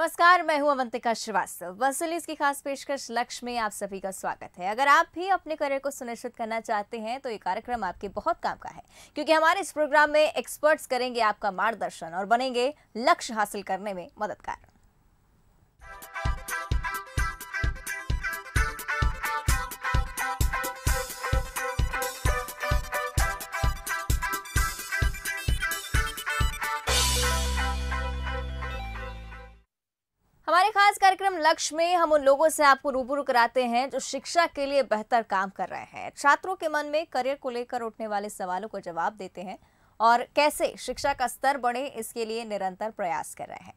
नमस्कार मैं हूं अवंतिका श्रीवास्तव वसूली की खास पेशकश लक्ष्य में आप सभी का स्वागत है अगर आप भी अपने करियर को सुनिश्चित करना चाहते हैं तो ये कार्यक्रम आपके बहुत काम का है क्योंकि हमारे इस प्रोग्राम में एक्सपर्ट्स करेंगे आपका मार्गदर्शन और बनेंगे लक्ष्य हासिल करने में मददगार हमारे खास कार्यक्रम लक्ष्य में हम उन लोगों से आपको रूबरू कराते हैं जो शिक्षा के लिए बेहतर काम कर रहे हैं छात्रों के मन में करियर को लेकर उठने वाले सवालों को जवाब देते हैं और कैसे शिक्षा का स्तर बढ़े इसके लिए निरंतर प्रयास कर रहे हैं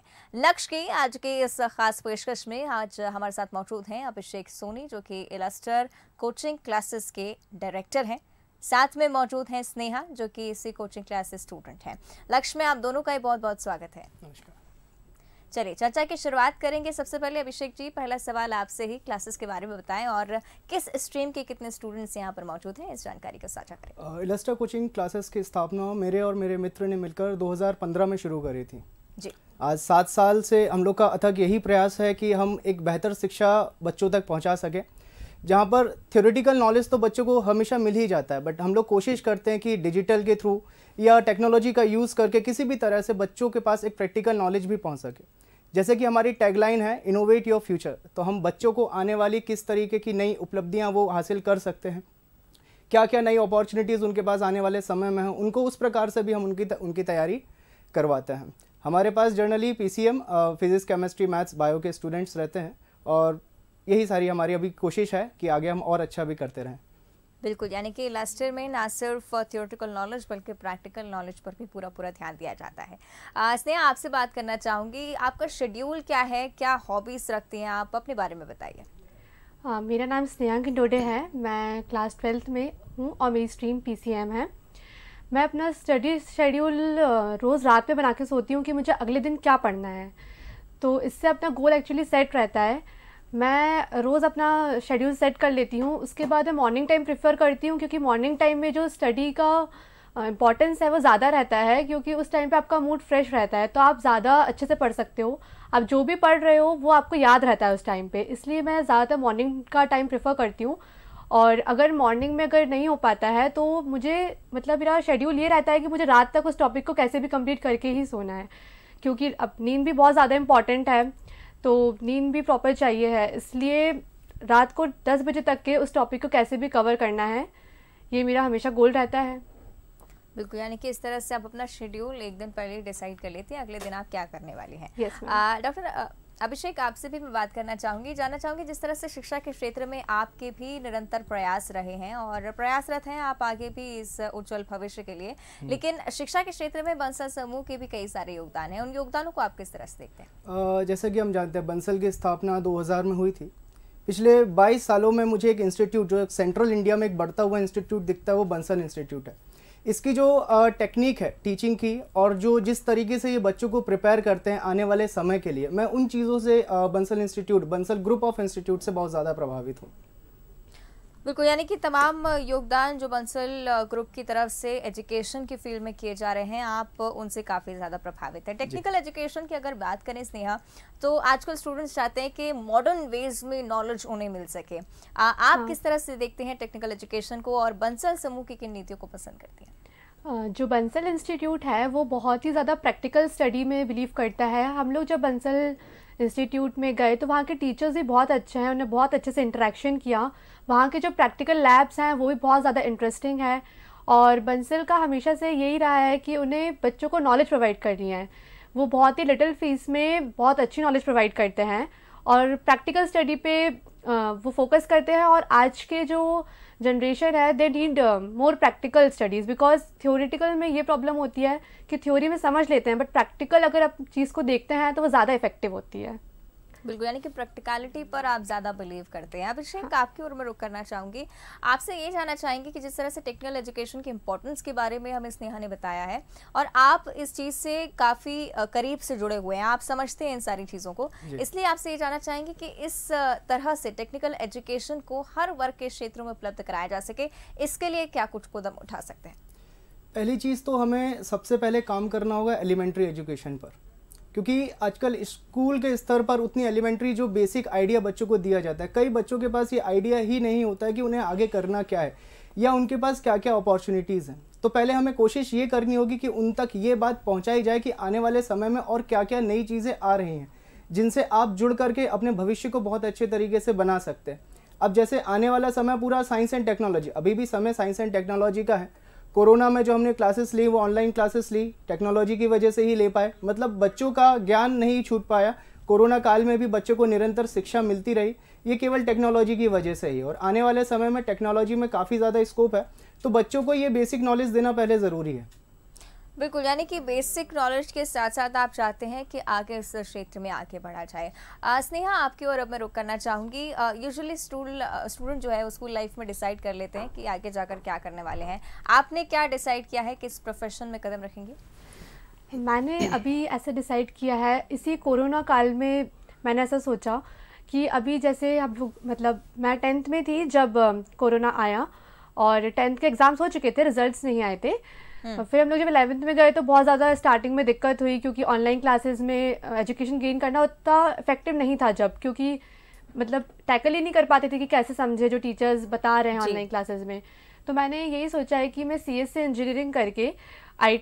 लक्ष्य की आज के इस खास पेशकश में आज हमारे साथ मौजूद हैं अभिषेक सोनी जो कि इलास्टर कोचिंग क्लासेस के डायरेक्टर हैं साथ में मौजूद हैं स्नेहा जो कि इसी कोचिंग क्लासेस स्टूडेंट हैं लक्ष्य में आप दोनों का ही बहुत बहुत स्वागत है नमस्कार चलिए चर्चा की शुरुआत करेंगे सबसे पहले अभिषेक जी पहला सवाल आपसे ही क्लासेस के बारे में बताएं और किस स्ट्रीम के कितने स्टूडेंट्स यहाँ पर मौजूद हैं इस जानकारी को साझा करें इलेस्टा कोचिंग क्लासेस की स्थापना मेरे और मेरे मित्र ने मिलकर 2015 में शुरू करी थी जी आज सात साल से हम लोग का अथक यही प्रयास है कि हम एक बेहतर शिक्षा बच्चों तक पहुँचा सकें जहाँ पर थ्योरेटिकल नॉलेज तो बच्चों को हमेशा मिल ही जाता है बट हम लोग कोशिश करते हैं कि डिजिटल के थ्रू या टेक्नोलॉजी का यूज़ करके किसी भी तरह से बच्चों के पास एक प्रैक्टिकल नॉलेज भी पहुँच सके जैसे कि हमारी टैगलाइन है इनोवेट योर फ्यूचर तो हम बच्चों को आने वाली किस तरीके की नई उपलब्धियाँ वो हासिल कर सकते हैं क्या क्या नई अपॉर्चुनिटीज़ उनके पास आने वाले समय में हैं उनको उस प्रकार से भी हम उनकी उनकी तैयारी करवाते हैं हमारे पास generally P C M physics chemistry maths bio के स्टूडेंट्स रहते हैं और यही सारी हमारी अभी कोशिश है कि आगे हम और अच्छा भी करते रहें बिल्कुल यानी कि लास्ट ईयर में ना सिर्फ थियोटिकल नॉलेज बल्कि प्रैक्टिकल नॉलेज पर भी पूरा पूरा ध्यान दिया जाता है स्नेहा आपसे बात करना चाहूँगी आपका शेड्यूल क्या है क्या हॉबीज़ रखती हैं आप अपने बारे में बताइए मेरा नाम स्नेहांक डोडे है मैं क्लास ट्वेल्थ में हूँ और मेरी स्ट्रीम पी है मैं अपना स्टडी शेड्यूल रोज़ रात में बना के सोती हूँ कि मुझे अगले दिन क्या पढ़ना है तो इससे अपना गोल एक्चुअली सेट रहता है मैं रोज़ अपना शेड्यूल सेट कर लेती हूँ उसके बाद मैं मॉर्निंग टाइम प्रेफर करती हूँ क्योंकि मॉर्निंग टाइम में जो स्टडी का इम्पॉर्टेंस है वो ज़्यादा रहता है क्योंकि उस टाइम पे आपका मूड फ्रेश रहता है तो आप ज़्यादा अच्छे से पढ़ सकते हो आप जो भी पढ़ रहे हो वो आपको याद रहता है उस टाइम पे इसलिए मैं ज़्यादातर मॉर्निंग का टाइम प्रेफर करती हूँ और अगर मॉर्निंग में अगर नहीं हो पाता है तो मुझे मतलब मेरा शेड्यूल ये रहता है कि मुझे रात तक उस टॉपिक को कैसे भी कम्प्लीट करके ही सोना है क्योंकि अब नींद भी बहुत ज़्यादा इंपॉर्टेंट है तो नींद भी प्रॉपर चाहिए है इसलिए रात को दस बजे तक के उस टॉपिक को कैसे भी कवर करना है ये मेरा हमेशा गोल रहता है बिल्कुल यानी कि इस तरह से आप अपना शेड्यूल एक दिन पहले डिसाइड कर लेती हैं अगले दिन आप क्या करने वाली हैं yes, डॉक्टर अभिषेक आपसे भी मैं बात करना चाहूंगी जानना चाहूंगी जिस तरह से शिक्षा के क्षेत्र में आपके भी निरंतर प्रयास रहे हैं और प्रयासरत हैं आप आगे भी इस उज्जवल भविष्य के लिए हम्म। लेकिन शिक्षा के क्षेत्र में बंसल समूह के भी कई सारे योगदान हैं उन योगदानों को आप किस तरह से देखते हैं जैसे कि हम जानते हैं बंसल की स्थापना दो में हुई थी पिछले बाईस सालों में मुझे एक इंस्टीट्यूट जो सेंट्रल इंडिया में एक बढ़ता हुआ इंस्टीट्यूट दिखता है वो बंसल इंस्टीट्यूट है इसकी जो टेक्निक है टीचिंग की और जो जिस तरीके से ये बच्चों को प्रिपेयर करते हैं आने वाले समय के लिए मैं उन चीज़ों से Bansal institute Bansal group of institute से बहुत ज़्यादा प्रभावित हूँ बिल्कुल यानी कि तमाम योगदान जो बंसल ग्रुप की तरफ से एजुकेशन की फील्ड में किए जा रहे हैं आप उनसे काफ़ी ज़्यादा प्रभावित हैं टेक्निकल एजुकेशन की अगर बात करें स्नेहा तो आजकल स्टूडेंट्स चाहते हैं कि मॉडर्न वेज में नॉलेज उन्हें मिल सके आ, आप हाँ। किस तरह से देखते हैं टेक्निकल एजुकेशन को और बंसल समूह की किन नीतियों को पसंद करती हैं जो बंसल इंस्टीट्यूट है वो बहुत ही ज़्यादा प्रैक्टिकल स्टडी में बिलीव करता है हम लोग जब बंसल इंस्टीट्यूट में गए तो वहाँ के टीचर्स भी बहुत अच्छे हैं उन्हें बहुत अच्छे से इंटरेक्शन किया वहाँ के जो प्रैक्टिकल लैब्स हैं वो भी बहुत ज़्यादा इंटरेस्टिंग है और बंसल का हमेशा से यही रहा है कि उन्हें बच्चों को नॉलेज प्रोवाइड करनी है वो बहुत ही लिटिल फीस में बहुत अच्छी नॉलेज प्रोवाइड करते हैं और प्रैक्टिकल स्टडी पे वो फोकस करते हैं और आज के जो जनरेशन है they need more practical studies because theoretical में ये प्रॉब्लम होती है कि थ्योरी में समझ लेते हैं बट प्रैक्टिकल अगर आप चीज़ को देखते हैं तो वो ज़्यादा इफेक्टिव होती है बिल्कुल यानी कि प्रैक्टिकलिटी पर आप ज़्यादा बिलीव करते हैं अभिषेक हाँ। आपकी ओर में रुक करना चाहूँगी आपसे ये जानना चाहेंगे कि जिस तरह से टेक्निकल एजुकेशन की इंपॉर्टेंस के बारे में हमें स्नेहा ने बताया है और आप इस चीज़ से काफ़ी करीब से जुड़े हुए हैं आप समझते हैं इन सारी चीज़ों को इसलिए आपसे ये जानना चाहेंगे कि इस तरह से टेक्निकल एजुकेशन को हर वर्ग के क्षेत्रों में उपलब्ध कराया जा सके इसके लिए क्या कुछ कदम उठा सकते हैं पहली चीज़ तो हमें सबसे पहले काम करना होगा एलिमेंट्री एजुकेशन पर क्योंकि आजकल स्कूल के स्तर पर उतनी एलिमेंट्री जो बेसिक आइडिया बच्चों को दिया जाता है कई बच्चों के पास ये आइडिया ही नहीं होता है कि उन्हें आगे करना क्या है या उनके पास क्या क्या अपॉर्चुनिटीज़ हैं तो पहले हमें कोशिश ये करनी होगी कि उन तक ये बात पहुँचाई जाए कि आने वाले समय में और क्या क्या नई चीज़ें आ रही हैं जिनसे आप जुड़ करके अपने भविष्य को बहुत अच्छे तरीके से बना सकते हैं अब जैसे आने वाला समय पूरा साइंस एंड टेक्नोलॉजी अभी भी समय साइंस एंड टेक्नोलॉजी का है कोरोना में जो हमने क्लासेस ली वो ऑनलाइन क्लासेस ली टेक्नोलॉजी की वजह से ही ले पाए मतलब बच्चों का ज्ञान नहीं छूट पाया कोरोना काल में भी बच्चों को निरंतर शिक्षा मिलती रही ये केवल टेक्नोलॉजी की वजह से ही और आने वाले समय में टेक्नोलॉजी में काफ़ी ज़्यादा स्कोप है तो बच्चों को ये बेसिक नॉलेज देना पहले ज़रूरी है बिल्कुल यानी कि बेसिक नॉलेज के साथ साथ आप चाहते हैं कि आगे इस क्षेत्र में आगे बढ़ा जाए स्नेहा आपकी ओर अब मैं रुक करना चाहूँगी यूजुअली स्टूडेंट जो है स्कूल लाइफ में डिसाइड कर लेते हैं कि आगे जाकर क्या करने वाले हैं आपने क्या डिसाइड किया है किस प्रोफेशन में कदम रखेंगे मैंने अभी ऐसा डिसाइड किया है इसी कोरोना काल में मैंने ऐसा सोचा कि अभी जैसे हम लोग मतलब मैं टेंथ में थी जब कोरोना आया और टेंथ के एग्ज़ाम्स हो चुके थे रिज़ल्ट नहीं आए थे हम्म। फिर हम लोग जब इलेवंथ में गए तो बहुत ज़्यादा स्टार्टिंग में दिक्कत हुई क्योंकि ऑनलाइन क्लासेस में एजुकेशन uh, गेन करना उतना इफेक्टिव नहीं था जब क्योंकि मतलब टैकल ही नहीं कर पाते थे कि कैसे समझे जो टीचर्स बता रहे हैं ऑनलाइन क्लासेस में तो मैंने यही सोचा है कि मैं सी से इंजीनियरिंग करके आई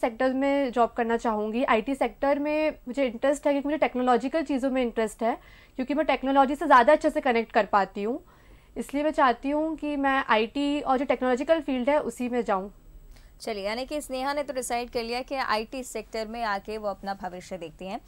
सेक्टर में जॉब करना चाहूँगी आई सेक्टर में मुझे इंटरेस्ट है क्योंकि मुझे टेक्नोलॉजिकल चीज़ों में इंटरेस्ट है क्योंकि मैं टेक्नोलॉजी से ज़्यादा अच्छे से कनेक्ट कर पाती हूँ इसलिए मैं चाहती हूँ कि मैं आईटी और जो टेक्नोलॉजिकल फील्ड है उसी में जाऊँ चलिए यानी कि स्नेहा ने तो डिसाइड कर लिया कि आईटी सेक्टर में आके वो अपना भविष्य देखती हैं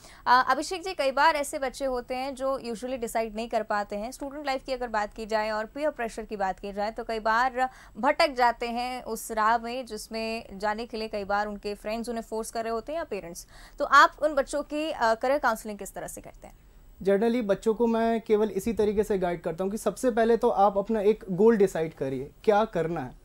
अभिषेक जी कई बार ऐसे बच्चे होते हैं जो यूजुअली डिसाइड नहीं कर पाते हैं स्टूडेंट लाइफ की अगर बात की जाए और पीयर प्रेशर की बात की जाए तो कई बार भटक जाते हैं उस राह में जिसमें जाने के लिए कई बार उनके फ्रेंड्स उन्हें फोर्स कर रहे होते हैं या पेरेंट्स तो आप उन बच्चों की करियर काउंसिलिंग किस तरह से करते हैं जनरली बच्चों को मैं केवल इसी तरीके से गाइड करता हूँ कि सबसे पहले तो आप अपना एक गोल डिसाइड करिए क्या करना है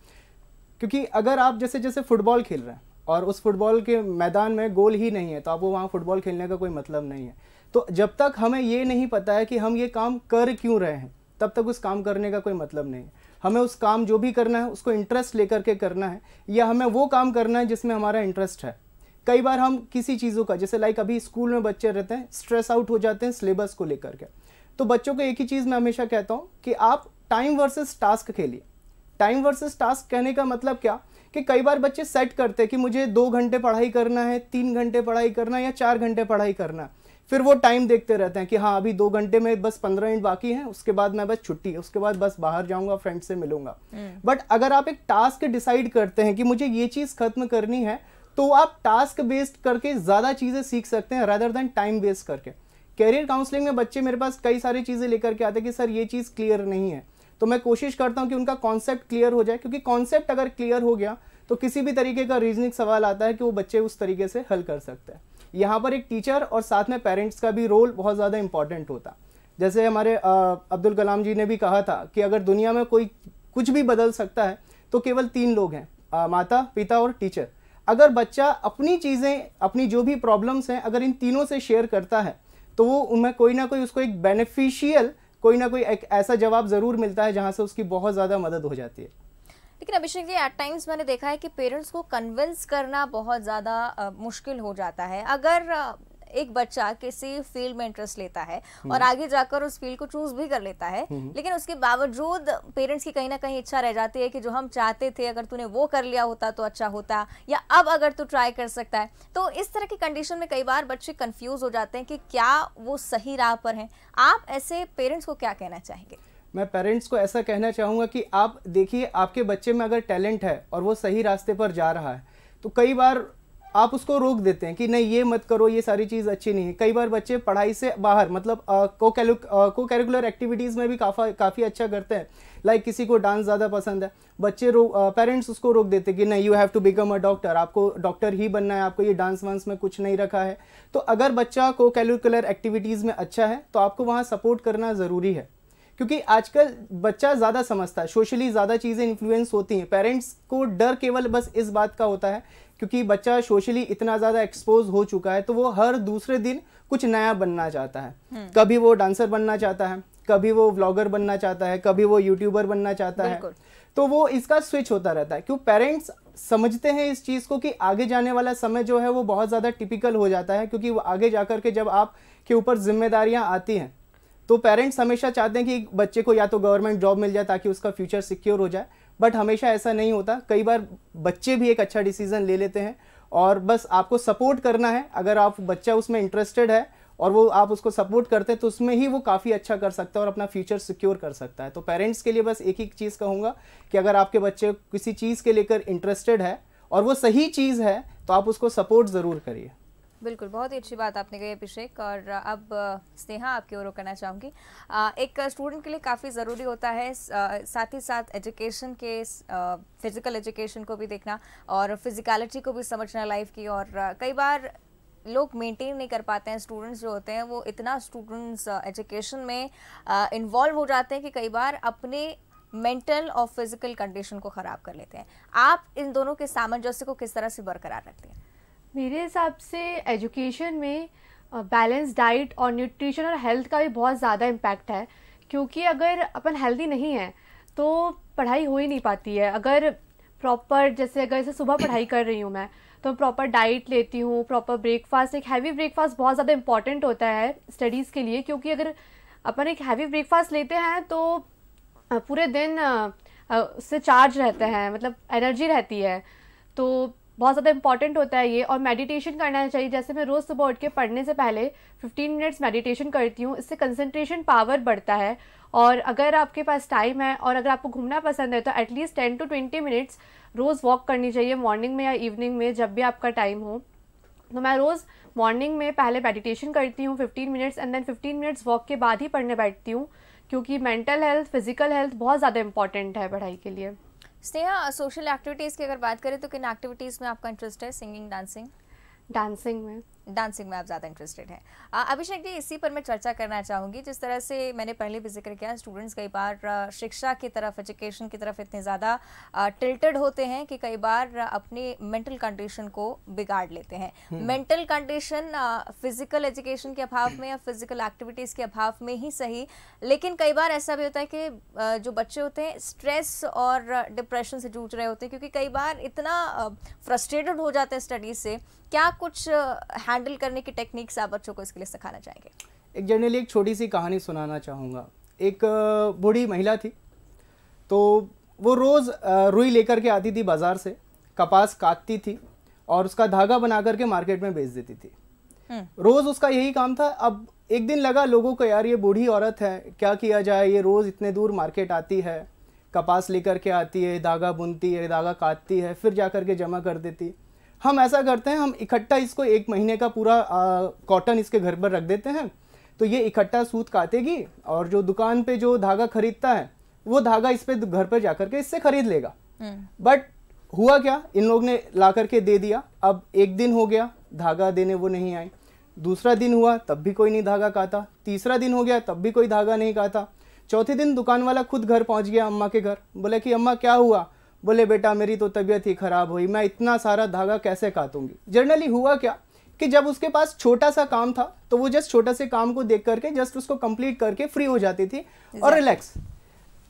क्योंकि अगर आप जैसे जैसे फुटबॉल खेल रहे हैं और उस फुटबॉल के मैदान में गोल ही नहीं है तो आपको वहाँ फुटबॉल खेलने का कोई मतलब नहीं है तो जब तक हमें ये नहीं पता है कि हम ये काम कर क्यों रहे हैं तब तक उस काम करने का कोई मतलब नहीं है हमें उस काम जो भी करना है उसको इंटरेस्ट लेकर के करना है या हमें वो काम करना है जिसमें हमारा इंटरेस्ट है कई बार हम किसी चीज़ों का जैसे लाइक अभी स्कूल में बच्चे रहते हैं स्ट्रेस आउट हो जाते हैं सिलेबस को लेकर के तो बच्चों को एक ही चीज़ मैं हमेशा कहता हूँ कि आप टाइम वर्सेस टास्क खेलिए टाइम वर्सेस टास्क कहने का मतलब क्या कि कई बार बच्चे सेट करते हैं कि मुझे दो घंटे पढ़ाई करना है तीन घंटे पढ़ाई करना है या चार घंटे पढ़ाई करना है फिर वो टाइम देखते रहते हैं कि हाँ अभी दो घंटे में बस पंद्रह मिनट बाकी हैं उसके बाद मैं बस छुट्टी है उसके बाद बस बाहर जाऊंगा फ्रेंड से मिलूंगा बट हम्म। अगर आप एक टास्क डिसाइड करते हैं कि मुझे ये चीज़ खत्म करनी है तो आप टास्क बेस्ड करके ज़्यादा चीज़ें सीख सकते हैं रदर देन टाइम वेस्ट करके कैरियर काउंसलिंग में बच्चे मेरे पास कई सारी चीज़ें लेकर के आते हैं कि सर ये चीज़ क्लियर नहीं है तो मैं कोशिश करता हूँ कि उनका कॉन्सेप्ट क्लियर हो जाए क्योंकि कॉन्सेप्ट अगर क्लियर हो गया तो किसी भी तरीके का रीजनिंग सवाल आता है कि वो बच्चे उस तरीके से हल कर सकते हैं यहाँ पर एक टीचर और साथ में पेरेंट्स का भी रोल बहुत ज़्यादा इंपॉर्टेंट होता जैसे हमारे अब्दुल कलाम जी ने भी कहा था कि अगर दुनिया में कोई कुछ भी बदल सकता है तो केवल तीन लोग हैं आ, माता पिता और टीचर अगर बच्चा अपनी चीज़ें अपनी जो भी प्रॉब्लम्स हैं अगर इन तीनों से शेयर करता है तो वो उनमें कोई ना कोई उसको एक बेनिफिशियल कोई ना कोई एक ऐसा जवाब ज़रूर मिलता है जहाँ से उसकी बहुत ज़्यादा मदद हो जाती है लेकिन अभिषेक जी एट टाइम्स मैंने देखा है कि पेरेंट्स को कन्विंस करना बहुत ज़्यादा मुश्किल हो जाता है अगर एक बच्चा किसी फील्ड में इंटरेस्ट लेता है हम्म। और आगे जाकर उस फील्ड को चूज भी कर लेता है हम्म। लेकिन उसके बावजूद पेरेंट्स की कहीं ना कहीं इच्छा रह जाती है कि जो हम चाहते थे अगर तूने वो कर लिया होता तो अच्छा होता या अब अगर तू ट्राई कर सकता है तो इस तरह की कंडीशन में कई बार बच्चे कन्फ्यूज हो जाते हैं कि क्या वो सही राह पर हैं आप ऐसे पेरेंट्स को क्या कहना चाहेंगे मैं पेरेंट्स को ऐसा कहना चाहूँगा कि आप देखिए आपके बच्चे में अगर टैलेंट है और वो सही रास्ते पर जा रहा है तो कई बार आप उसको रोक देते हैं कि नहीं ये मत करो ये सारी चीज़ अच्छी नहीं है कई बार बच्चे पढ़ाई से बाहर मतलब को को कैरिकुलर एक्टिविटीज़ में भी काफ़ा काफ़ी अच्छा करते हैं लाइक किसी को डांस ज़्यादा पसंद है बच्चे पेरेंट्स उसको रोक देते हैं कि नहीं you have to become a doctor आपको डॉक्टर ही बनना है आपको ये डांस वांस में कुछ नहीं रखा है तो अगर बच्चा को कैलिकुलर एक्टिविटीज़ में अच्छा है तो आपको वहाँ सपोर्ट करना ज़रूरी है क्योंकि आजकल बच्चा ज़्यादा समझता है सोशली ज़्यादा चीज़ें इन्फ्लुएंस होती हैं पेरेंट्स को डर केवल बस इस बात का होता है क्योंकि बच्चा सोशली इतना ज़्यादा एक्सपोज हो चुका है तो वो हर दूसरे दिन कुछ नया बनना चाहता है हम्म। कभी वो डांसर बनना चाहता है कभी वो व्लॉगर बनना चाहता है कभी वो यूट्यूबर बनना चाहता है तो वो इसका स्विच होता रहता है क्यों पेरेंट्स समझते हैं इस चीज़ को कि आगे जाने वाला समय जो है वो बहुत ज़्यादा टिपिकल हो जाता है क्योंकि वो आगे जाकर के जब आप के ऊपर जिम्मेदारियां आती हैं तो पेरेंट्स हमेशा चाहते हैं कि बच्चे को या तो गवर्नमेंट जॉब मिल जाए ताकि उसका फ्यूचर सिक्योर हो जाए बट हमेशा ऐसा नहीं होता कई बार बच्चे भी एक अच्छा डिसीज़न ले लेते हैं और बस आपको सपोर्ट करना है अगर आप बच्चा उसमें इंटरेस्टेड है और वो आप उसको सपोर्ट करते हैं तो उसमें ही वो काफ़ी अच्छा कर सकता है और अपना फ्यूचर सिक्योर कर सकता है तो पेरेंट्स के लिए बस एक ही चीज़ कहूँगा कि अगर आपके बच्चे किसी चीज़ के लेकर इंटरेस्टेड है और वो सही चीज़ है तो आप उसको सपोर्ट ज़रूर करिए बिल्कुल बहुत ही अच्छी बात आपने कही अभिषेक और अब स्नेहा आपकी ओर करना चाहूँगी एक स्टूडेंट के लिए काफ़ी ज़रूरी होता है साथ ही साथ एजुकेशन के फिज़िकल एजुकेशन को भी देखना और फिज़िकलिटी को भी समझना लाइफ की और कई बार लोग मेंटेन नहीं कर पाते हैं स्टूडेंट्स जो होते हैं वो इतना स्टूडेंट्स एजुकेशन में इन्वॉल्व हो जाते हैं कि कई बार अपने मेंटल और फिज़िकल कंडीशन को ख़राब कर लेते हैं आप इन दोनों के सामंजस्य को किस तरह से बरकरार रखते हैं मेरे हिसाब से एजुकेशन में बैलेंस डाइट और न्यूट्रिशन और हेल्थ का भी बहुत ज़्यादा इम्पैक्ट है क्योंकि अगर अपन हेल्दी नहीं है तो पढ़ाई हो ही नहीं पाती है अगर प्रॉपर जैसे अगर जैसे सुबह पढ़ाई कर रही हूँ मैं तो प्रॉपर डाइट लेती हूँ प्रॉपर ब्रेकफास्ट एक हैवी ब्रेकफास्ट बहुत ज़्यादा इंपॉर्टेंट होता है स्टडीज़ के लिए क्योंकि अगर अपन एक हैवी ब्रेकफास्ट लेते हैं तो पूरे दिन उससे चार्ज रहते हैं मतलब एनर्जी रहती है तो बहुत ज़्यादा इंपॉर्टेंट होता है ये और मेडिटेशन करना चाहिए जैसे मैं रोज़ सुबह उठ के पढ़ने से पहले 15 मिनट्स मेडिटेशन करती हूँ इससे कंसंट्रेशन पावर बढ़ता है और अगर आपके पास टाइम है और अगर आपको घूमना पसंद है तो at least ten to twenty minutes रोज़ वॉक करनी चाहिए मॉर्निंग में या इवनिंग में जब भी आपका टाइम हो तो मैं रोज़ मॉर्निंग में पहले मेडिटेशन करती हूँ fifteen minutes and then fifteen minutes walk के बाद ही पढ़ने बैठती हूँ क्योंकि मेंटल हेल्थ फिज़िकल हेल्थ बहुत ज़्यादा इंपॉर्टेंट है पढ़ाई के लिए स्नेहा सोशल एक्टिविटीज़ की अगर बात करें तो किन एक्टिविटीज़ में आपका इंटरेस्ट है सिंगिंग डांसिंग डांसिंग में डांसिंग में आप ज़्यादा इंटरेस्टेड हैं अभिषेक जी इसी पर मैं चर्चा करना चाहूँगी जिस तरह से मैंने पहले भी जिक्र किया स्टूडेंट्स कई बार शिक्षा की तरफ एजुकेशन की तरफ इतने ज़्यादा टिल्टेड होते हैं कि कई बार अपने मेंटल कंडीशन को बिगाड़ लेते हैं मेंटल कंडीशन फिजिकल एजुकेशन के अभाव में या फिजिकल एक्टिविटीज़ के अभाव में ही सही लेकिन कई बार ऐसा भी होता है कि जो बच्चे होते हैं स्ट्रेस और डिप्रेशन से जूझ रहे होते हैं क्योंकि कई बार इतना फ्रस्ट्रेटेड हो जाते हैं स्टडीज से क्या कुछ हैंडल करने की टेक्निक्स आप बच्चों को इसके लिए सिखाना चाहेंगे एक जनरली एक छोटी सी कहानी सुनाना चाहूँगा एक बूढ़ी महिला थी तो वो रोज़ रुई लेकर के आती थी बाज़ार से कपास काटती थी और उसका धागा बना करके मार्केट में बेच देती थी हम्म। रोज़ उसका यही काम था अब एक दिन लगा लोगों को यार ये बूढ़ी औरत है क्या किया जाए ये रोज़ इतने दूर मार्केट आती है कपास लेकर के आती है धागा बुनती है धागा काटती है फिर जा करके के जमा कर देती हम ऐसा करते हैं हम इकट्ठा इसको एक महीने का पूरा कॉटन इसके घर पर रख देते हैं तो ये इकट्ठा सूत काटेगी और जो दुकान पे जो धागा खरीदता है वो धागा इस पे घर पर जाकर के इससे खरीद लेगा हम्म। बट हुआ क्या इन लोग ने ला करके दे दिया अब एक दिन हो गया धागा देने वो नहीं आए दूसरा दिन हुआ तब भी कोई नहीं धागा काटा तीसरा दिन हो गया तब भी कोई धागा नहीं काटा चौथे दिन दुकान वाला खुद घर पहुंच गया अम्मा के घर बोले कि अम्मा क्या हुआ बोले बेटा मेरी तो तबीयत ही ख़राब हुई मैं इतना सारा धागा कैसे काटूंगी जनरली हुआ क्या कि जब उसके पास छोटा सा काम था तो वो जस्ट छोटा से काम को देख करके जस्ट उसको कंप्लीट करके फ्री हो जाती थी और रिलैक्स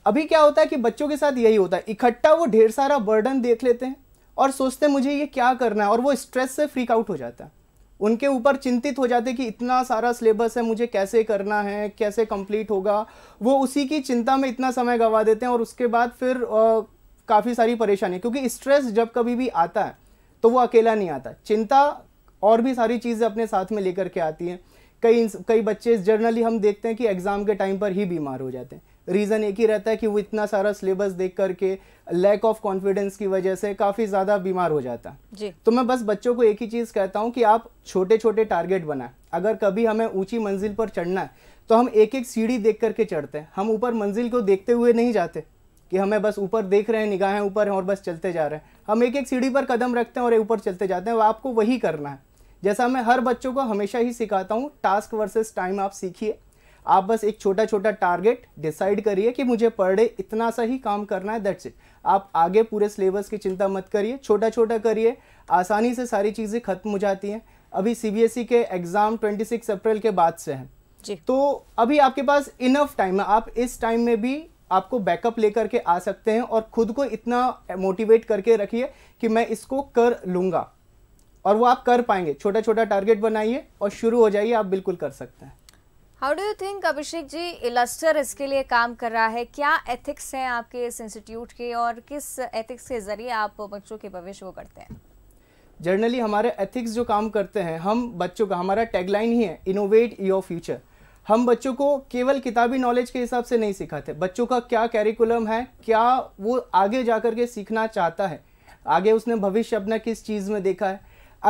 अभी क्या होता है कि बच्चों के साथ यही होता है इकट्ठा वो ढेर सारा बर्डन देख लेते हैं और सोचते हैं मुझे ये क्या करना है और वो स्ट्रेस से फ्रीक आउट हो जाता है उनके ऊपर चिंतित हो जाते कि इतना सारा सिलेबस है मुझे कैसे करना है कैसे कंप्लीट होगा वो उसी की चिंता में इतना समय गवा देते हैं और उसके बाद फिर काफ़ी सारी परेशानियाँ क्योंकि स्ट्रेस जब कभी भी आता है तो वो अकेला नहीं आता चिंता और भी सारी चीज़ें अपने साथ में लेकर के आती हैं कई कई बच्चे जर्नली हम देखते हैं कि एग्ज़ाम के टाइम पर ही बीमार हो जाते हैं रीज़न एक ही रहता है कि वो इतना सारा सिलेबस देख करके लैक ऑफ कॉन्फिडेंस की वजह से काफ़ी ज़्यादा बीमार हो जाता है तो मैं बस बच्चों को एक ही चीज़ कहता हूँ कि आप छोटे छोटे टारगेट बनाएं अगर कभी हमें ऊंची मंजिल पर चढ़ना है तो हम एक एक सीढ़ी देख करके चढ़ते हैं हम ऊपर मंजिल को देखते हुए नहीं जाते कि हमें बस ऊपर देख रहे हैं निगाहें ऊपर हैं और बस चलते जा रहे हैं हम एक एक सीढ़ी पर कदम रखते हैं और ऊपर चलते जाते हैं आपको वही करना है जैसा मैं हर बच्चों को हमेशा ही सिखाता हूँ टास्क वर्सेस टाइम आप सीखिए आप बस एक छोटा छोटा टारगेट डिसाइड करिए कि मुझे पर डे इतना सा ही काम करना है दैट्स इट आप आगे पूरे सिलेबस की चिंता मत करिए छोटा छोटा करिए आसानी से सारी चीज़ें खत्म हो जाती हैं अभी सीबीएसई e के एग्ज़ाम 26 अप्रैल के बाद से हैं तो अभी आपके पास इनफ टाइम है आप इस टाइम में भी आपको बैकअप लेकर के आ सकते हैं और ख़ुद को इतना मोटिवेट करके रखिए कि मैं इसको कर लूँगा और वो आप कर पाएंगे छोटा छोटा टारगेट बनाइए और शुरू हो जाइए आप बिल्कुल कर सकते हैं how do you think Abhishek ji इलस्टर इसके लिए काम कर रहा है क्या एथिक्स हैं आपके इस इंस्टीट्यूट के और किस एथिक्स के ज़रिए आप बच्चों के भविष्य को करते हैं जर्नली हमारे एथिक्स जो काम करते हैं हम बच्चों का हमारा टैगलाइन ही है इनोवेट योर फ्यूचर हम बच्चों को केवल किताबी नॉलेज के हिसाब से नहीं सिखाते बच्चों का क्या कैरिकुलम है क्या वो आगे जा कर के सीखना चाहता है आगे उसने भविष्य अपना किस चीज़ में देखा है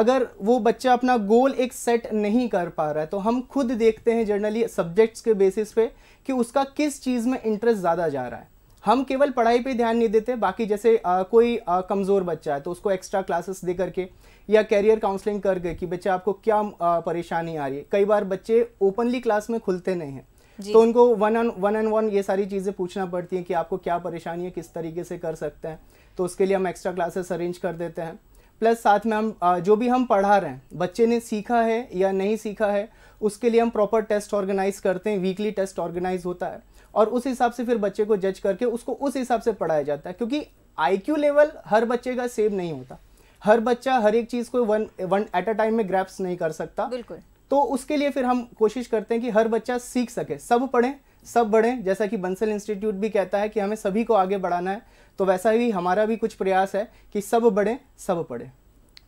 अगर वो बच्चा अपना गोल एक सेट नहीं कर पा रहा है तो हम खुद देखते हैं जनरली सब्जेक्ट्स के बेसिस पे कि उसका किस चीज़ में इंटरेस्ट ज़्यादा जा रहा है हम केवल पढ़ाई पे ध्यान नहीं देते बाकी जैसे आ, कोई कमज़ोर बच्चा है तो उसको एक्स्ट्रा क्लासेस दे करके या कैरियर काउंसलिंग करके कि बच्चा आपको क्या परेशानी आ रही है कई बार बच्चे ओपनली क्लास में खुलते नहीं हैं तो उनको one on one on one ये सारी चीज़ें पूछना पड़ती हैं कि आपको क्या परेशानी है किस तरीके से कर सकते हैं तो उसके लिए हम एक्स्ट्रा क्लासेस अरेंज कर देते हैं प्लस साथ में हम जो भी हम पढ़ा रहे हैं बच्चे ने सीखा है या नहीं सीखा है उसके लिए हम प्रॉपर टेस्ट ऑर्गेनाइज करते हैं वीकली टेस्ट ऑर्गेनाइज होता है और उस हिसाब से फिर बच्चे को जज करके उसको उस हिसाब से पढ़ाया जाता है क्योंकि आईक्यू लेवल हर बच्चे का सेम नहीं होता हर बच्चा हर एक चीज़ को one one at a time में ग्रैप्स नहीं कर सकता बिल्कुल तो उसके लिए फिर हम कोशिश करते हैं कि हर बच्चा सीख सके सब पढ़ें सब बढ़ें जैसा कि बंसल इंस्टीट्यूट भी कहता है कि हमें सभी को आगे बढ़ाना है तो वैसा ही हमारा भी कुछ प्रयास है कि सब बढ़ें सब पढ़ें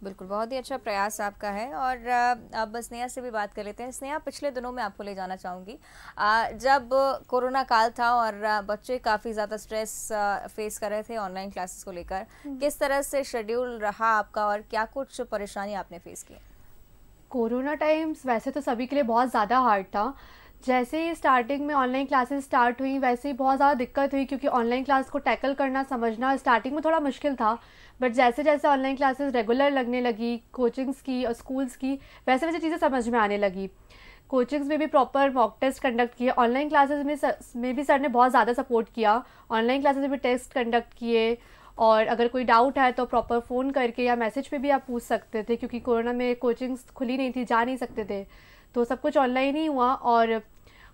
बिल्कुल बहुत ही अच्छा प्रयास आपका है और अब स्नेहा से भी बात कर लेते हैं स्नेहा पिछले दिनों में आपको ले जाना चाहूँगी जब कोरोना काल था और बच्चे काफ़ी ज़्यादा स्ट्रेस फेस कर रहे थे ऑनलाइन क्लासेस को लेकर हम्म। किस तरह से शेड्यूल रहा आपका और क्या कुछ परेशानी आपने फेस की कोरोना टाइम्स वैसे तो सभी के लिए बहुत ज़्यादा हार्ड था जैसे ही स्टार्टिंग में ऑनलाइन क्लासेस स्टार्ट हुई वैसे ही बहुत ज़्यादा दिक्कत हुई क्योंकि ऑनलाइन क्लास को टैकल करना समझना स्टार्टिंग में थोड़ा मुश्किल था बट जैसे जैसे ऑनलाइन क्लासेस रेगुलर लगने लगी कोचिंग्स की और स्कूल्स की वैसे वैसे चीज़ें समझ में आने लगी कोचिंग्स में भी प्रॉपर मॉक टेस्ट कंडक्ट किए ऑनलाइन क्लासेस में सर, में भी सर ने बहुत ज़्यादा सपोर्ट किया ऑनलाइन क्लासेस में भी टेस्ट कंडक्ट किए और अगर कोई डाउट है तो प्रॉपर फ़ोन करके या मैसेज पे भी आप पूछ सकते थे क्योंकि कोरोना में कोचिंग्स खुली नहीं थी जा नहीं सकते थे तो सब कुछ ऑनलाइन ही हुआ और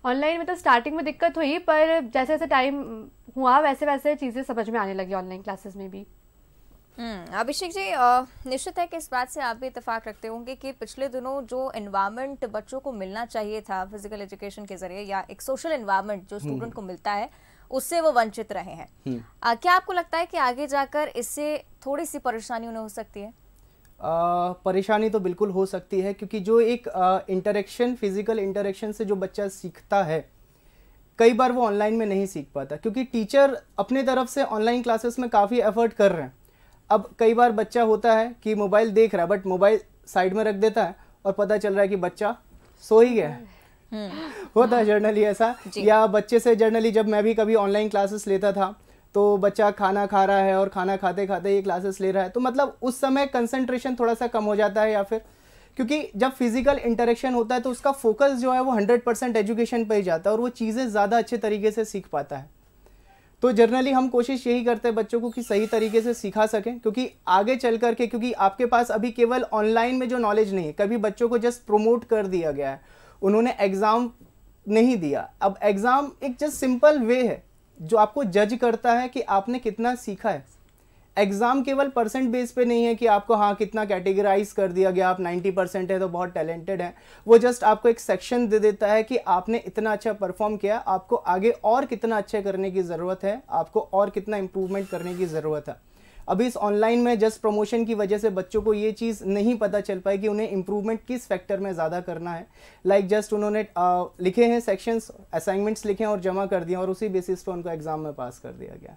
ऑनलाइन में तो स्टार्टिंग में दिक्कत हुई पर जैसे जैसे टाइम हुआ वैसे वैसे चीज़ें समझ में आने लगी ऑनलाइन क्लासेस में भी हम्म, अभिषेक जी निश्चित है कि इस बात से आप भी इतफाक रखते होंगे कि पिछले दिनों जो इन्वायरमेंट बच्चों को मिलना चाहिए था फिजिकल एजुकेशन के जरिए या एक सोशल इन्वायरमेंट जो स्टूडेंट हम्म। को मिलता है उससे वो वंचित रहे हैं आ, हम्म। क्या आपको लगता है कि आगे जाकर इससे थोड़ी सी परेशानी उन्हें हो सकती है परेशानी तो बिल्कुल हो सकती है क्योंकि जो एक इंटरेक्शन फिज़िकल इंटरेक्शन से जो बच्चा सीखता है कई बार वो ऑनलाइन में नहीं सीख पाता क्योंकि टीचर अपने तरफ से ऑनलाइन क्लासेस में काफ़ी एफर्ट कर रहे हैं अब कई बार बच्चा होता है कि मोबाइल देख रहा है बट मोबाइल साइड में रख देता है और पता चल रहा है कि बच्चा सो ही गया है हम्म। होता है जर्नली ऐसा या बच्चे से जर्नली जब मैं भी कभी ऑनलाइन क्लासेस लेता था तो बच्चा खाना खा रहा है और खाना खाते खाते ये क्लासेस ले रहा है तो मतलब उस समय कंसंट्रेशन थोड़ा सा कम हो जाता है या फिर क्योंकि जब फिजिकल इंटरेक्शन होता है तो उसका फोकस जो है वो हंड्रेड परसेंट एजुकेशन पर ही जाता है और वो चीज़ें ज़्यादा अच्छे तरीके से सीख पाता है तो जनरली हम कोशिश यही करते हैं बच्चों को कि सही तरीके से सिखा सकें क्योंकि आगे चल कर के क्योंकि आपके पास अभी केवल ऑनलाइन में जो नॉलेज नहीं है कभी बच्चों को जस्ट प्रोमोट कर दिया गया है उन्होंने एग्ज़ाम नहीं दिया अब एग्ज़ाम एक जस्ट सिंपल वे है जो आपको जज करता है कि आपने कितना सीखा है एग्ज़ाम केवल परसेंट बेस पे नहीं है कि आपको हाँ कितना कैटेगराइज कर दिया गया आप 90 परसेंट है तो बहुत टैलेंटेड है वो जस्ट आपको एक सेक्शन दे देता है कि आपने इतना अच्छा परफॉर्म किया आपको आगे और कितना अच्छा करने की ज़रूरत है आपको और कितना इम्प्रूवमेंट करने की ज़रूरत है अभी इस ऑनलाइन में जस्ट प्रमोशन की वजह से बच्चों को ये चीज़ नहीं पता चल पाई कि उन्हें इम्प्रूवमेंट किस फैक्टर में ज़्यादा करना है लाइक like जस्ट उन्होंने आ, लिखे हैं सेक्शंस असाइनमेंट्स लिखे हैं और जमा कर दिए और उसी बेसिस पर उनको एग्ज़ाम में पास कर दिया गया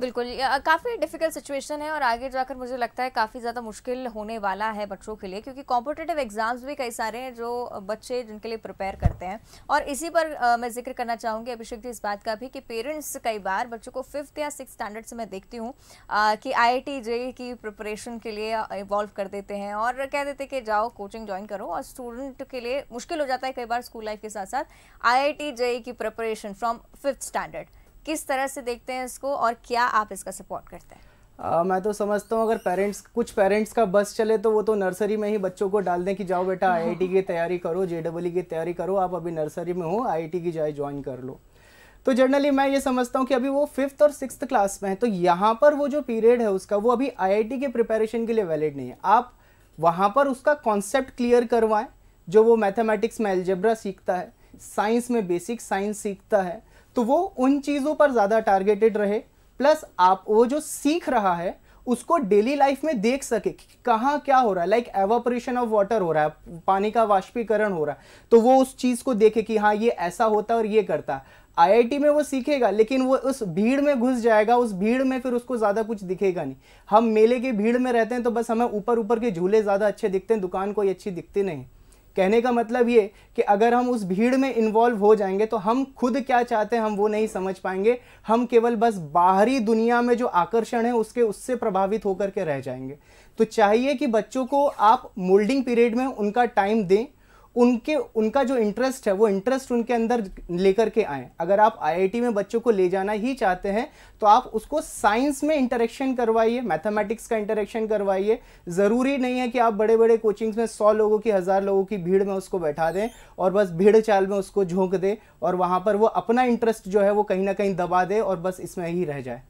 बिल्कुल काफ़ी डिफिकल्ट सिचुएशन है और आगे जाकर मुझे लगता है काफ़ी ज़्यादा मुश्किल होने वाला है बच्चों के लिए क्योंकि कॉम्पिटेटिव एग्जाम्स भी कई सारे हैं जो बच्चे जिनके लिए प्रिपेयर करते हैं और इसी पर आ, मैं जिक्र करना चाहूँगी अभिषेक जी इस बात का भी कि पेरेंट्स कई बार बच्चों को फिफ्थ या सिक्स स्टैंडर्ड से मैं देखती हूँ कि आई आई की प्रिपरेशन के लिए इवॉल्व कर देते हैं और कह देते कि जाओ कोचिंग ज्वाइन करो और स्टूडेंट के लिए मुश्किल हो जाता है कई बार स्कूल लाइफ के साथ साथ आई आई की प्रिपरेशन फ्रॉम फिफ्थ स्टैंडर्ड किस तरह से देखते हैं इसको और क्या आप इसका सपोर्ट करते हैं आ, मैं तो समझता हूँ अगर पेरेंट्स कुछ पेरेंट्स का बस चले तो वो तो नर्सरी में ही बच्चों को डाल दें कि जाओ बेटा आईआईटी हाँ। की तैयारी करो जे की तैयारी करो आप अभी नर्सरी में हो आईआईटी की जाए ज्वाइन कर लो तो जनरली मैं ये समझता हूँ कि अभी वो फिफ्थ और सिक्स क्लास में है तो यहाँ पर वो जो पीरियड है उसका वो अभी आई के प्रिपेरेशन के लिए वैलिड नहीं है आप वहाँ पर उसका कॉन्सेप्ट क्लियर करवाएं जो वो मैथमेटिक्स में एल्जेब्रा सीखता है साइंस में बेसिक साइंस सीखता है तो वो उन चीज़ों पर ज़्यादा टारगेटेड रहे प्लस आप वो जो सीख रहा है उसको डेली लाइफ में देख सके कि कहाँ क्या हो रहा है लाइक एवोपरेशन ऑफ वाटर हो रहा है पानी का वाष्पीकरण हो रहा है तो वो उस चीज़ को देखे कि हाँ ये ऐसा होता है और ये करता है आईआईटी में वो सीखेगा लेकिन वो उस भीड़ में घुस जाएगा उस भीड़ में फिर उसको ज़्यादा कुछ दिखेगा नहीं हम मेले की भीड़ में रहते हैं तो बस हमें ऊपर ऊपर के झूले ज़्यादा अच्छे दिखते हैं दुकान कोई अच्छी दिखती नहीं कहने का मतलब ये कि अगर हम उस भीड़ में इन्वॉल्व हो जाएंगे तो हम खुद क्या चाहते हैं हम वो नहीं समझ पाएंगे हम केवल बस बाहरी दुनिया में जो आकर्षण है उसके उससे प्रभावित होकर के रह जाएंगे तो चाहिए कि बच्चों को आप मोल्डिंग पीरियड में उनका टाइम दें उनके उनका जो इंटरेस्ट है वो इंटरेस्ट उनके अंदर लेकर के आए अगर आप आईआईटी में बच्चों को ले जाना ही चाहते हैं तो आप उसको साइंस में इंटरेक्शन करवाइए मैथमेटिक्स का इंटरेक्शन करवाइए ज़रूरी नहीं है कि आप बड़े बड़े कोचिंग्स में सौ लोगों की हज़ार लोगों की भीड़ में उसको बैठा दें और बस भीड़ चाल में उसको झोंक दे और वहाँ पर वो अपना इंटरेस्ट जो है वो कहीं ना कहीं दबा दे और बस इसमें ही रह जाए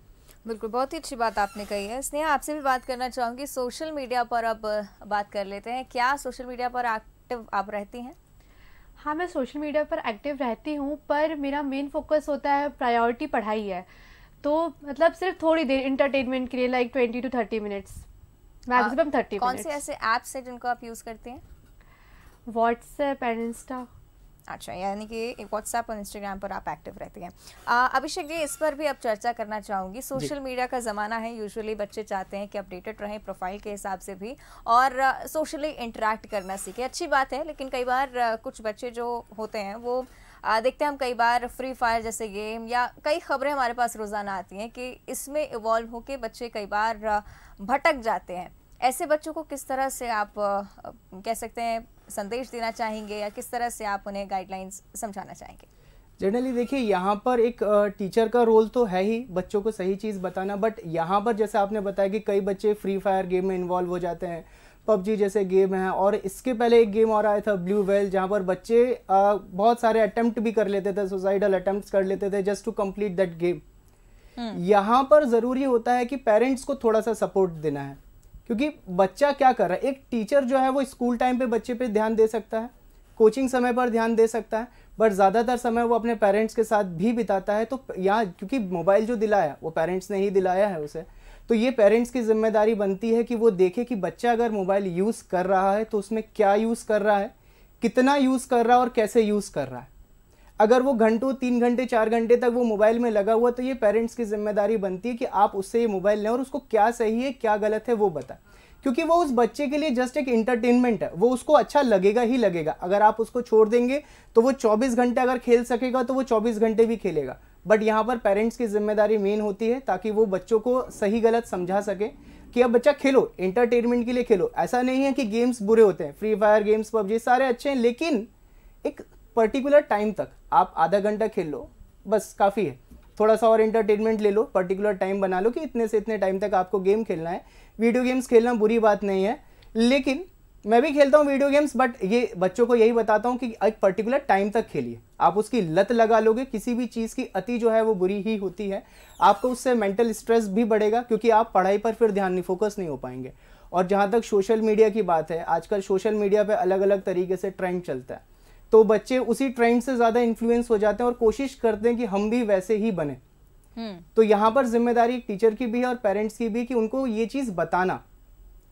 बिल्कुल बहुत ही अच्छी बात आपने कही है स्नेहा आपसे भी बात करना चाहूँगी सोशल मीडिया पर अब बात कर लेते हैं क्या सोशल मीडिया पर आप एक्टिव आप रहती हैं हाँ मैं सोशल मीडिया पर एक्टिव रहती हूँ पर मेरा मेन फोकस होता है प्रायोरिटी पढ़ाई है तो मतलब सिर्फ थोड़ी देर इंटरटेनमेंट के लिए like twenty to thirty minutes maximum thirty कौन से ऐसे ऐप्स हैं जिनको आप यूज़ करते हैं व्हाट्सएप एंड इंस्टा अच्छा यानी कि व्हाट्सएप और इंस्टाग्राम पर आप एक्टिव रहते हैं अभिषेक जी इस पर भी अब चर्चा करना चाहूँगी सोशल मीडिया का ज़माना है यूजुअली बच्चे चाहते हैं कि अपडेटेड रहें प्रोफाइल के हिसाब से भी और सोशली इंटरेक्ट करना सीखें अच्छी बात है लेकिन कई बार कुछ बच्चे जो होते हैं वो आ, देखते हैं हम कई बार फ्री फायर जैसे गेम या कई खबरें हमारे पास रोज़ाना आती हैं कि इसमें इवॉल्व होकर बच्चे कई बार भटक जाते हैं ऐसे बच्चों को किस तरह से आप कह सकते हैं संदेश देना चाहेंगे या किस तरह से आप उन्हें गाइडलाइंस समझाना चाहेंगे जनरली देखिए यहाँ पर एक टीचर का रोल तो है ही बच्चों को सही चीज़ बताना बट यहाँ पर जैसे आपने बताया कि कई बच्चे फ्री फायर गेम में इन्वॉल्व हो जाते हैं पबजी जैसे गेम है और इसके पहले एक गेम और आया था ब्लू वेल जहाँ पर बच्चे आ, बहुत सारे अटैम्प्ट भी कर लेते थे सुसाइडल अटैम्प्ट कर लेते थे just to complete that game यहाँ पर ज़रूरी होता है कि पेरेंट्स को थोड़ा सा सपोर्ट देना है क्योंकि बच्चा क्या कर रहा है एक टीचर जो है वो स्कूल टाइम पे बच्चे पे ध्यान दे सकता है कोचिंग समय पर ध्यान दे सकता है बट ज़्यादातर समय वो अपने पेरेंट्स के साथ भी बिताता है तो यहाँ क्योंकि मोबाइल जो दिलाया वो पेरेंट्स ने ही दिलाया है उसे तो ये पेरेंट्स की जिम्मेदारी बनती है कि वो देखे कि बच्चा अगर मोबाइल यूज़ कर रहा है तो उसमें क्या यूज़ कर रहा है कितना यूज़ कर रहा है और कैसे यूज़ कर रहा है अगर वो घंटों तीन घंटे चार घंटे तक वो मोबाइल में लगा हुआ तो ये पेरेंट्स की जिम्मेदारी बनती है कि आप उससे ये मोबाइल लें और उसको क्या सही है क्या गलत है वो बताएं क्योंकि वो उस बच्चे के लिए जस्ट एक इंटरटेनमेंट है वो उसको अच्छा लगेगा ही लगेगा अगर आप उसको छोड़ देंगे तो वो 24 घंटे अगर खेल सकेगा तो वो 24 घंटे भी खेलेगा बट यहाँ पर पेरेंट्स की जिम्मेदारी मेन होती है ताकि वो बच्चों को सही गलत समझा सके कि अब बच्चा खेलो इंटरटेनमेंट के लिए खेलो ऐसा नहीं है कि गेम्स बुरे होते हैं फ्री फायर गेम्स पबजी सारे अच्छे हैं लेकिन एक पर्टिकुलर टाइम तक आप आधा घंटा खेल लो बस काफ़ी है थोड़ा सा और इंटरटेनमेंट ले लो पर्टिकुलर टाइम बना लो कि इतने से इतने टाइम तक आपको गेम खेलना है वीडियो गेम्स खेलना बुरी बात नहीं है लेकिन मैं भी खेलता हूँ वीडियो गेम्स बट ये बच्चों को यही बताता हूँ कि एक पर्टिकुलर टाइम तक खेलिए आप उसकी लत लगा लोगे किसी भी चीज़ की अति जो है वो बुरी ही होती है आपको उससे मेंटल स्ट्रेस भी बढ़ेगा क्योंकि आप पढ़ाई पर फिर ध्यान नहीं फोकस नहीं हो पाएंगे और जहाँ तक सोशल मीडिया की बात है आजकल सोशल मीडिया पर अलग अलग तरीके से ट्रेंड चलता है तो बच्चे उसी ट्रेंड से ज़्यादा इन्फ्लुएंस हो जाते हैं और कोशिश करते हैं कि हम भी वैसे ही बने हम्म। तो यहाँ पर जिम्मेदारी टीचर की भी है और पेरेंट्स की भी कि उनको ये चीज़ बताना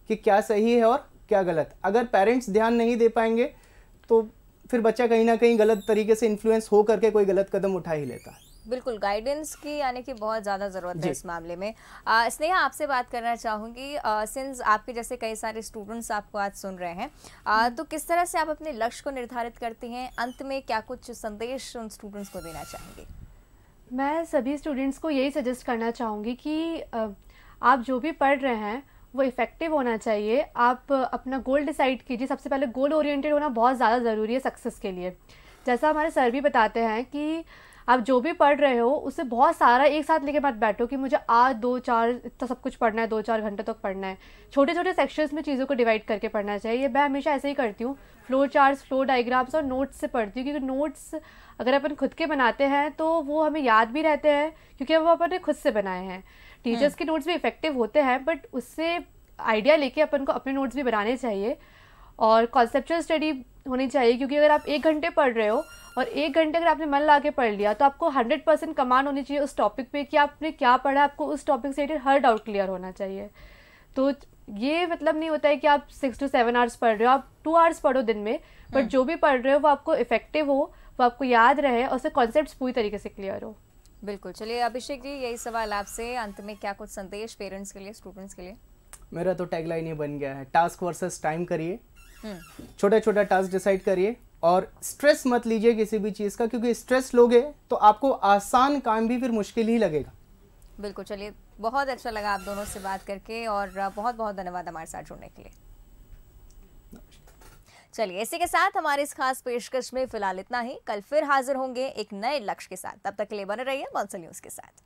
कि क्या सही है और क्या गलत अगर पेरेंट्स ध्यान नहीं दे पाएंगे तो फिर बच्चा कहीं ना कहीं गलत तरीके से इन्फ्लुएंस हो करके कोई गलत कदम उठा ही लेता है बिल्कुल गाइडेंस की यानी कि बहुत ज़्यादा ज़रूरत है इस मामले में स्नेहा आपसे बात करना चाहूँगी सिंस आपके जैसे कई सारे स्टूडेंट्स आपको आज सुन रहे हैं आ, हम्म। तो किस तरह से आप अपने लक्ष्य को निर्धारित करती हैं अंत में क्या कुछ संदेश उन स्टूडेंट्स को देना चाहेंगी मैं सभी स्टूडेंट्स को यही सजेस्ट करना चाहूँगी कि आप जो भी पढ़ रहे हैं वो इफ़ेक्टिव होना चाहिए आप अपना गोल डिसाइड कीजिए सबसे पहले गोल ओरिएंटेड होना बहुत ज़्यादा ज़रूरी है सक्सेस के लिए जैसा हमारे सर भी बताते हैं कि आप जो भी पढ़ रहे हो उसे बहुत सारा एक साथ लेके मत बैठो कि मुझे आज दो चार इतना सब कुछ पढ़ना है दो चार घंटे तक तो पढ़ना है छोटे छोटे सेक्शंस में चीज़ों को डिवाइड करके पढ़ना चाहिए मैं हमेशा ऐसे ही करती हूँ फ्लो चार्ट्स फ्लो डाइग्राम्स और नोट्स से पढ़ती हूँ क्योंकि नोट्स अगर अपन खुद के बनाते हैं तो वो हमें याद भी रहते हैं क्योंकि वो अपन ने खुद से बनाए हैं टीचर्स हम्म। के नोट्स भी इफेक्टिव होते हैं बट उससे आइडिया लेके अपन को अपने नोट्स भी बनाने चाहिए और कॉन्सेप्चुअल स्टडी होनी चाहिए क्योंकि अगर आप एक घंटे पढ़ रहे हो और एक घंटे अगर आपने मन ला के पढ़ लिया तो आपको हंड्रेड परसेंट कमांड होनी चाहिए उस टॉपिक पे कि आपने क्या पढ़ा आपको उस टॉपिक से रिलेटेड हर डाउट क्लियर होना चाहिए तो ये मतलब नहीं होता है कि आप सिक्स टू सेवन आवर्स पढ़ रहे हो आप टू आवर्स पढ़ो दिन में बट हम्म। जो भी पढ़ रहे हो वो आपको इफेक्टिव हो वो आपको याद रहे और उससे कॉन्सेप्ट पूरी तरीके से क्लियर हो बिल्कुल चलिए अभिषेक जी यही सवाल आपसे अंत में क्या कुछ संदेश पेरेंट्स के लिए स्टूडेंट्स के लिए मेरा तो टैगलाइन ये बन गया है टास्क वर्सेस टाइम करिए छोटा छोटा टास्क डिसाइड करिए और स्ट्रेस मत लीजिए किसी भी चीज़ का क्योंकि स्ट्रेस लोगे तो आपको आसान काम भी फिर मुश्किल ही लगेगा बिल्कुल चलिए बहुत अच्छा लगा आप दोनों से बात करके और बहुत बहुत धन्यवाद हमारे साथ जुड़ने के लिए चलिए इसी के साथ हमारे इस खास पेशकश में फिलहाल इतना ही कल फिर हाजिर होंगे एक नए लक्ष्य के साथ तब तक के लिए बने रहिए बंसल न्यूज के साथ